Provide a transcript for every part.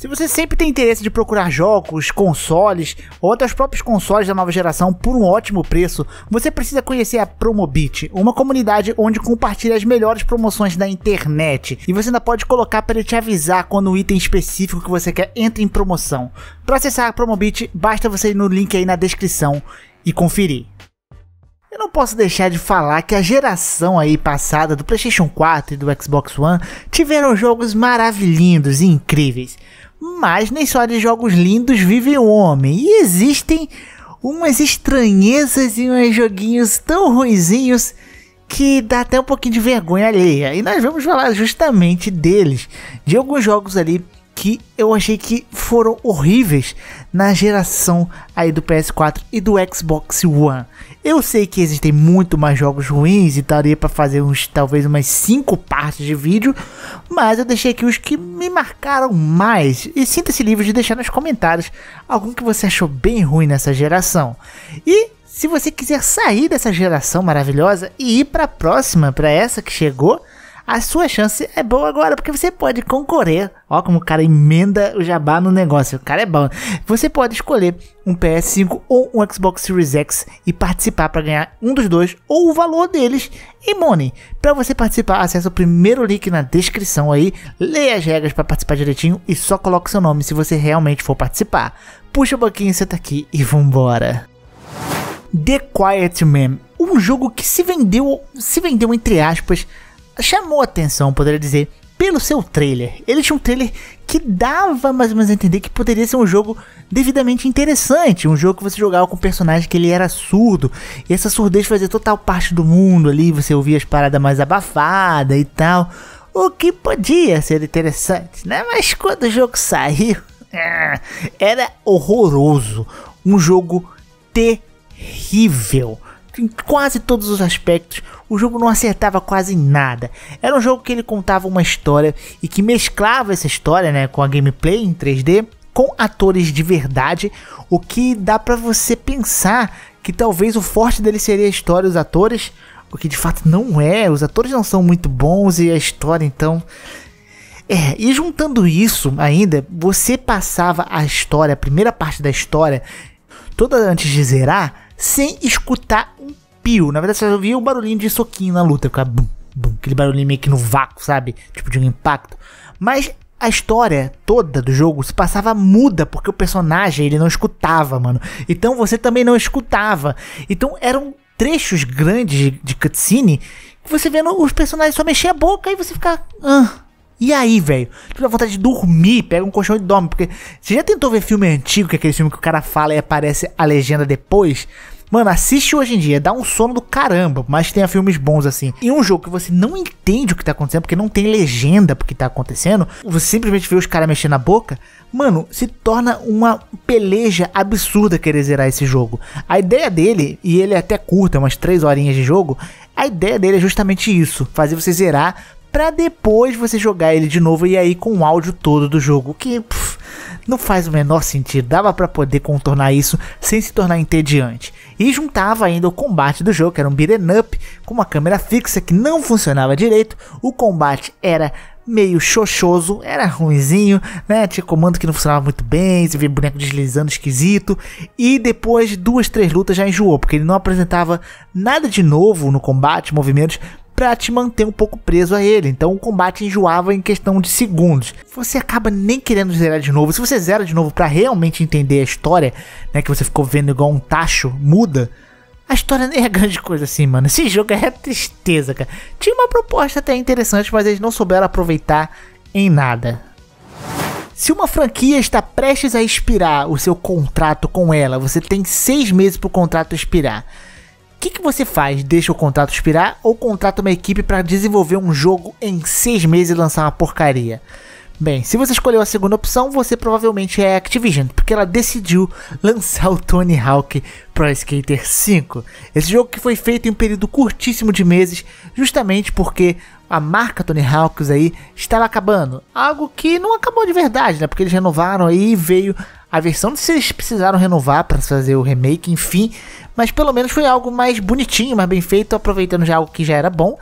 Se você sempre tem interesse de procurar jogos, consoles ou até os próprios consoles da nova geração por um ótimo preço, você precisa conhecer a Promobit, uma comunidade onde compartilha as melhores promoções da internet e você ainda pode colocar para ele te avisar quando o item específico que você quer entra em promoção. Para acessar a Promobit, basta você ir no link aí na descrição e conferir. Eu não posso deixar de falar que a geração aí passada do PlayStation 4 e do Xbox One tiveram jogos maravilhosos e incríveis. Mas nem só de jogos lindos vive o homem. E existem umas estranhezas e uns joguinhos tão ruizinhos que dá até um pouquinho de vergonha alheia. E nós vamos falar justamente deles, de alguns jogos ali que eu achei que foram horríveis na geração aí do PS4 e do Xbox One. Eu sei que existem muito mais jogos ruins e daria para fazer uns talvez umas 5 partes de vídeo, mas eu deixei aqui os que me marcaram mais e sinta-se livre de deixar nos comentários algum que você achou bem ruim nessa geração. E se você quiser sair dessa geração maravilhosa e ir para a próxima, para essa que chegou, a sua chance é boa agora, porque você pode concorrer. Ó, como o cara emenda o jabá no negócio. O cara é bom. Você pode escolher um PS5 ou um Xbox Series X e participar para ganhar um dos dois ou o valor deles em Money. Para você participar, acessa o primeiro link na descrição aí, leia as regras para participar direitinho e só coloque seu nome se você realmente for participar. Puxa o banquinho, senta aqui e vambora. The Quiet Man, um jogo que se vendeu, se vendeu entre aspas, chamou atenção, poderia dizer, pelo seu trailer. Ele tinha um trailer que dava mais ou menos a entender que poderia ser um jogo devidamente interessante, um jogo que você jogava com um personagem que ele era surdo, e essa surdez fazia total parte do mundo ali, você ouvia as paradas mais abafadas e tal, o que podia ser interessante, né? Mas quando o jogo saiu, era horroroso, um jogo terrível em quase todos os aspectos. O jogo não acertava quase nada. Era um jogo que ele contava uma história e que mesclava essa história, né, com a gameplay em 3D com atores de verdade, o que dá para você pensar que talvez o forte dele seria a história e os atores, o que de fato não é. Os atores não são muito bons e a história então é, e juntando isso ainda, você passava a história, a primeira parte da história, toda antes de zerar, sem escutar um pio. Na verdade, você ouvia um barulhinho de soquinho na luta, ficava bum, bum, aquele barulhinho meio que no vácuo, sabe? Tipo de um impacto. Mas a história toda do jogo se passava muda porque o personagem ele não escutava, mano. Então você também não escutava. Então eram trechos grandes de cutscene que você vendo os personagens só mexer a boca e você ficar, ah, e aí, velho? Tu dá vontade de dormir, pega um colchão e dorme. Porque você já tentou ver filme antigo, que é aquele filme que o cara fala e aparece a legenda depois? Mano, assiste hoje em dia, dá um sono do caramba, mas tenha filmes bons assim. E um jogo que você não entende o que tá acontecendo, porque não tem legenda pro que tá acontecendo, você simplesmente vê os caras mexendo na boca, mano, se torna uma peleja absurda querer zerar esse jogo. A ideia dele, e ele é até curta, é umas 3 horinhas de jogo, a ideia dele é justamente isso, fazer você zerar para depois você jogar ele de novo e aí com o áudio todo do jogo, que não faz o menor sentido, dava para poder contornar isso sem se tornar entediante. E juntava ainda o combate do jogo, que era um beat'em up, com uma câmera fixa que não funcionava direito, o combate era meio xoxoso, era ruinzinho, né? Tinha comando que não funcionava muito bem, você via boneco deslizando esquisito. E depois de duas, três lutas já enjoou, porque ele não apresentava nada de novo no combate, movimentos, para te manter um pouco preso a ele. Então o combate enjoava em questão de segundos. Você acaba nem querendo zerar de novo. Se você zera de novo para realmente entender a história, né, que você ficou vendo igual um tacho, muda. A história nem é grande coisa assim, mano. Esse jogo é tristeza, cara. Tinha uma proposta até interessante, mas eles não souberam aproveitar em nada. Se uma franquia está prestes a expirar o seu contrato com ela, você tem seis meses para o contrato expirar que, que você faz? Deixa o contrato expirar ou contrata uma equipe para desenvolver um jogo em seis meses e lançar uma porcaria? Bem, se você escolheu a segunda opção, você provavelmente é Activision, porque ela decidiu lançar o Tony Hawk Pro Skater 5. Esse jogo que foi feito em um período curtíssimo de meses, justamente porque a marca Tony Hawk's aí estava acabando. Algo que não acabou de verdade, né? Porque eles renovaram aí e veio a versão se eles precisaram renovar para fazer o remake, enfim, mas pelo menos foi algo mais bonitinho, mais bem feito, aproveitando já algo que já era bom.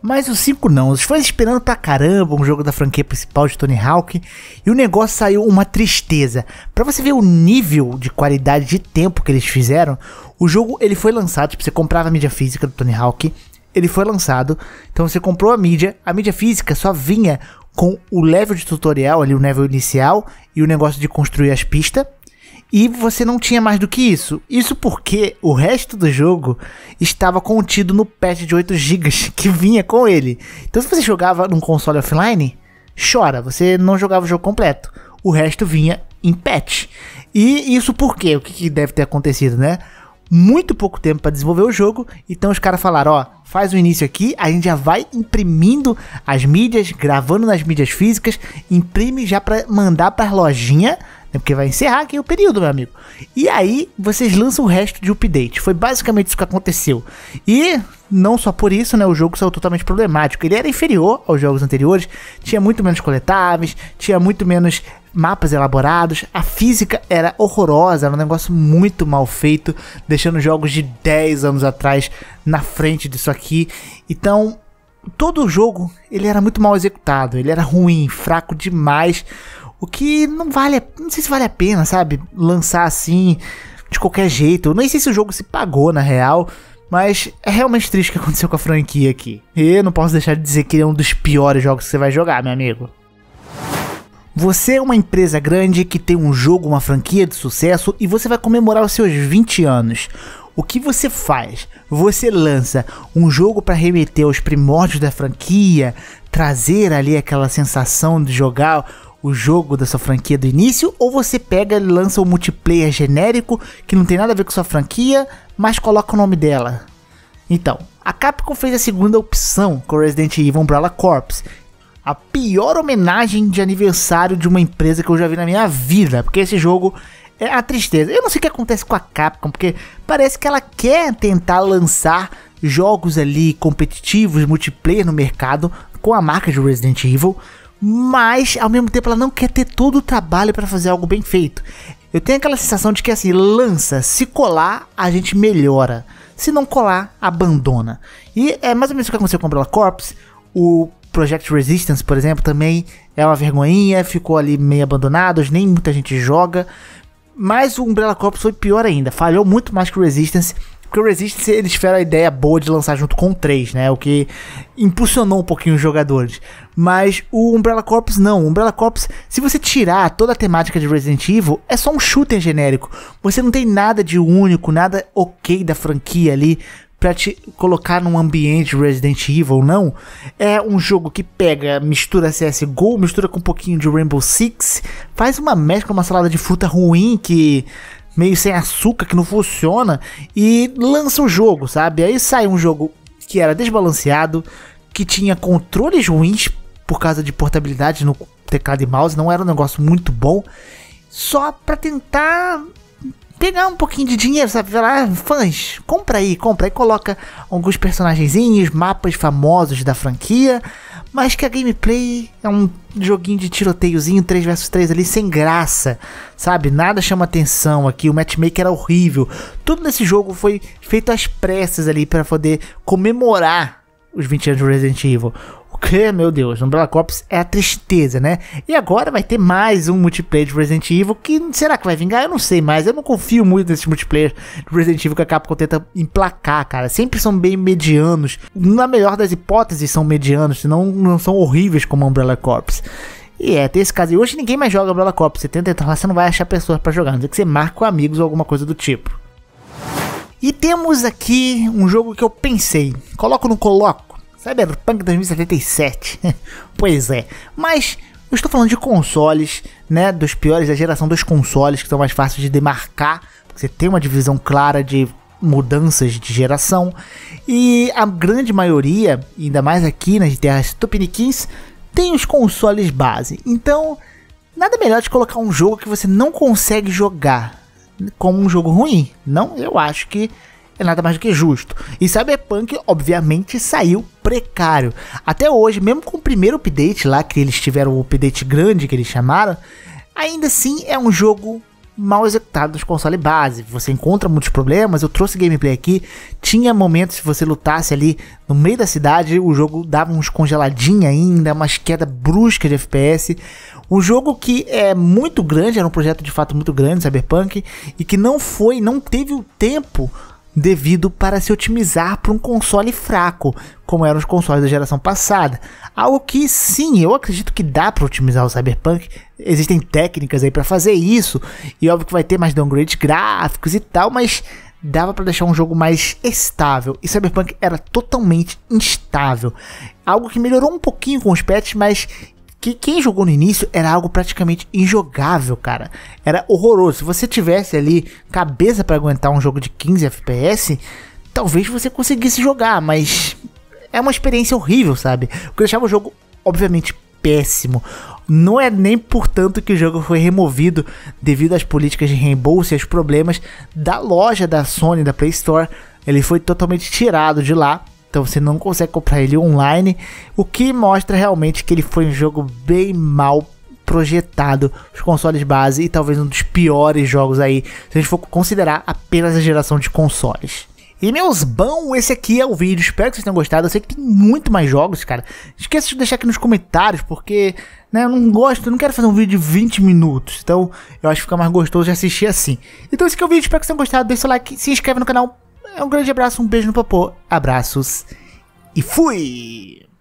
Mas o 5 não, os fãs esperando pra caramba um jogo da franquia principal de Tony Hawk e o negócio saiu uma tristeza. Para você ver o nível de qualidade de tempo que eles fizeram, o jogo ele foi lançado, tipo, você comprava a mídia física do Tony Hawk, ele foi lançado, então você comprou a mídia, a mídia física só vinha com o level de tutorial ali, o level inicial e o negócio de construir as pistas. E você não tinha mais do que isso. Isso porque o resto do jogo estava contido no patch de 8 GB que vinha com ele. Então se você jogava num console offline, chora, você não jogava o jogo completo. O resto vinha em patch. E isso por quê? O que, que deve ter acontecido, né? muito pouco tempo para desenvolver o jogo, então os caras falaram, ó, faz o início aqui, a gente já vai imprimindo as mídias, gravando nas mídias físicas, imprime já para mandar para lojinha, né, porque vai encerrar aqui o período, meu amigo. E aí vocês lançam o resto de update. Foi basicamente isso que aconteceu. E não só por isso, né, o jogo saiu totalmente problemático. Ele era inferior aos jogos anteriores, tinha muito menos coletáveis, tinha muito menos mapas elaborados, a física era horrorosa, era um negócio muito mal feito, deixando jogos de 10 anos atrás na frente disso aqui. Então, todo o jogo ele era muito mal executado, ele era ruim, fraco demais, o que não vale, não sei se vale a pena, sabe, lançar assim de qualquer jeito. Eu nem sei se o jogo se pagou na real, mas é realmente triste o que aconteceu com a franquia aqui. E eu não posso deixar de dizer que ele é um dos piores jogos que você vai jogar, meu amigo. Você é uma empresa grande que tem um jogo, uma franquia de sucesso e você vai comemorar os seus 20 anos. O que você faz? Você lança um jogo para remeter aos primórdios da franquia, trazer ali aquela sensação de jogar o jogo da sua franquia do início, ou você pega e lança um multiplayer genérico que não tem nada a ver com sua franquia, mas coloca o nome dela. Então, a Capcom fez a segunda opção com Resident Evil Umbrella Corps, a pior homenagem de aniversário de uma empresa que eu já vi na minha vida, porque esse jogo é a tristeza. Eu não sei o que acontece com a Capcom, porque parece que ela quer tentar lançar jogos ali competitivos, multiplayer no mercado com a marca de Resident Evil, mas ao mesmo tempo ela não quer ter todo o trabalho para fazer algo bem feito. Eu tenho aquela sensação de que assim, lança, se colar, a gente melhora. Se não colar, abandona. E é mais ou menos o que aconteceu com o Umbrella Corps. O Project Resistance, por exemplo, também é uma vergonhinha, ficou ali meio abandonado, nem muita gente joga. Mas o Umbrella Corps foi pior ainda, falhou muito mais que o Resistance, porque o Resistance eles tiveram a ideia boa de lançar junto com o 3, né? O que impulsionou um pouquinho os jogadores. Mas o Umbrella Corps não. O Umbrella Corps, se você tirar toda a temática de Resident Evil, é só um shooter genérico. Você não tem nada de único, nada ok da franquia ali para te colocar num ambiente Resident Evil, ou não. É um jogo que pega, mistura CSGO, mistura com um pouquinho de Rainbow Six, faz uma mescla, uma salada de fruta ruim que meio sem açúcar, que não funciona, e lança o jogo, sabe? Aí sai um jogo que era desbalanceado, que tinha controles ruins por causa de portabilidade no teclado e mouse, não era um negócio muito bom, só para tentar pegar um pouquinho de dinheiro, sabe? lá, fãs, compra aí, compra aí, coloca alguns personagenzinhos, mapas famosos da franquia, mas que a gameplay é um joguinho de tiroteiozinho 3 vs 3 ali sem graça, sabe? Nada chama atenção aqui, o matchmaker era horrível. Tudo nesse jogo foi feito às pressas ali para poder comemorar os 20 anos do Resident Evil. Porque, meu Deus, Umbrella Corps é a tristeza, né? E agora vai ter mais um multiplayer de Resident Evil que será que vai vingar? Eu não sei mais. Eu não confio muito nesse multiplayer de Resident Evil que a Capcom tenta emplacar, cara. Sempre são bem medianos. Na melhor das hipóteses, são medianos, não, não são horríveis como Umbrella Corps. E é, tem esse caso. E hoje ninguém mais joga Umbrella Corps. Você tenta entrar lá, você não vai achar pessoas para jogar. A não ser que você marque com amigos ou alguma coisa do tipo. E temos aqui um jogo que eu pensei. Coloco ou não coloco? Cyberpunk 2077. pois é. Mas eu estou falando de consoles, né? Dos piores da geração dos consoles, que são mais fáceis de demarcar. Porque você tem uma divisão clara de mudanças de geração. E a grande maioria, ainda mais aqui nas terras tupiniquins, tem os consoles base. Então, nada melhor de colocar um jogo que você não consegue jogar como um jogo ruim. Não, eu acho que é nada mais do que justo. E Cyberpunk, obviamente, saiu precário. Até hoje, mesmo com o primeiro update lá, que eles tiveram o update grande que eles chamaram, ainda assim é um jogo mal executado nos console base. Você encontra muitos problemas. Eu trouxe gameplay aqui. Tinha momentos se você lutasse ali no meio da cidade, o jogo dava uns congeladinhos ainda, umas queda brusca de FPS. Um jogo que é muito grande, era um projeto de fato muito grande, Cyberpunk, e que não foi, não teve o tempo devido para se otimizar para um console fraco, como eram os consoles da geração passada. Algo que sim, eu acredito que dá para otimizar o Cyberpunk. Existem técnicas aí para fazer isso, e óbvio que vai ter mais downgrades gráficos e tal, mas dava para deixar um jogo mais estável. E Cyberpunk era totalmente instável. Algo que melhorou um pouquinho com os patches, mas que quem jogou no início era algo praticamente injogável, cara. Era horroroso. Se você tivesse ali cabeça para aguentar um jogo de 15 FPS, talvez você conseguisse jogar, mas é uma experiência horrível, sabe? O que deixava o jogo, obviamente, péssimo. Não é nem por tanto que o jogo foi removido devido às políticas de reembolso e aos problemas da loja da Sony, da Play Store. Ele foi totalmente tirado de lá então você não consegue comprar ele online, o que mostra realmente que ele foi um jogo bem mal projetado os consoles base e talvez um dos piores jogos aí, se a gente for considerar apenas a geração de consoles. E meus bão, esse aqui é o vídeo. Espero que vocês tenham gostado. Eu sei que tem muito mais jogos, cara. Esqueça de deixar aqui nos comentários, porque né, eu não gosto, eu não quero fazer um vídeo de 20 minutos. Então, eu acho que fica mais gostoso de assistir assim. Então, esse aqui é o vídeo. Espero que vocês tenham gostado. deixa seu like, se inscreve no canal. É um grande abraço, um beijo no popô, abraços e fui!